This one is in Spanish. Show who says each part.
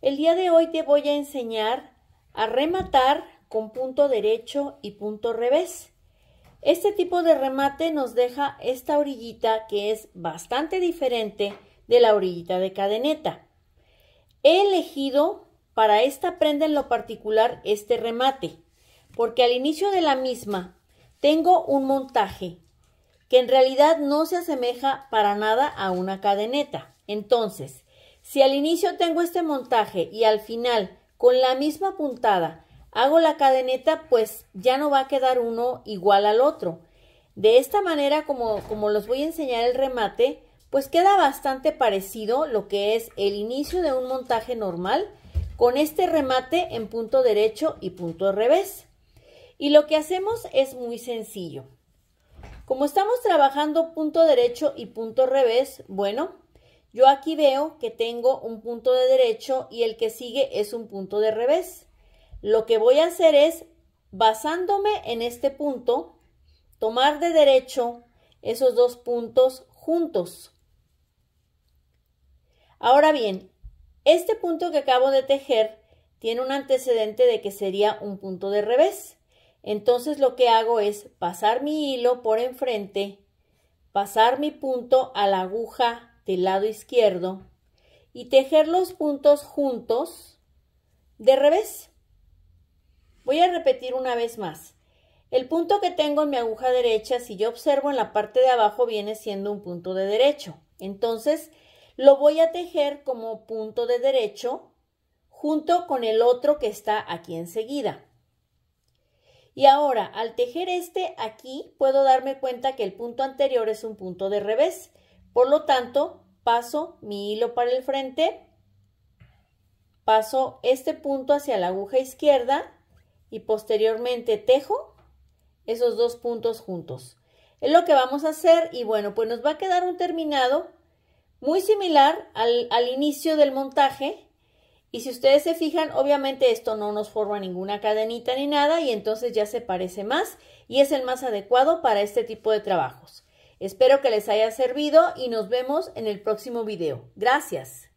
Speaker 1: El día de hoy te voy a enseñar a rematar con punto derecho y punto revés. Este tipo de remate nos deja esta orillita que es bastante diferente de la orillita de cadeneta. He elegido para esta prenda en lo particular este remate, porque al inicio de la misma tengo un montaje que en realidad no se asemeja para nada a una cadeneta. Entonces, si al inicio tengo este montaje y al final, con la misma puntada, hago la cadeneta, pues ya no va a quedar uno igual al otro. De esta manera, como, como los voy a enseñar el remate, pues queda bastante parecido lo que es el inicio de un montaje normal con este remate en punto derecho y punto revés. Y lo que hacemos es muy sencillo. Como estamos trabajando punto derecho y punto revés, bueno, yo aquí veo que tengo un punto de derecho y el que sigue es un punto de revés. Lo que voy a hacer es, basándome en este punto, tomar de derecho esos dos puntos juntos. Ahora bien, este punto que acabo de tejer tiene un antecedente de que sería un punto de revés. Entonces lo que hago es pasar mi hilo por enfrente, pasar mi punto a la aguja del lado izquierdo y tejer los puntos juntos de revés. Voy a repetir una vez más. El punto que tengo en mi aguja derecha, si yo observo en la parte de abajo, viene siendo un punto de derecho. Entonces, lo voy a tejer como punto de derecho junto con el otro que está aquí enseguida. Y ahora, al tejer este aquí, puedo darme cuenta que el punto anterior es un punto de revés. Por lo tanto, paso mi hilo para el frente, paso este punto hacia la aguja izquierda y posteriormente tejo esos dos puntos juntos. Es lo que vamos a hacer y bueno, pues nos va a quedar un terminado muy similar al, al inicio del montaje, y si ustedes se fijan, obviamente esto no nos forma ninguna cadenita ni nada y entonces ya se parece más y es el más adecuado para este tipo de trabajos. Espero que les haya servido y nos vemos en el próximo video. Gracias.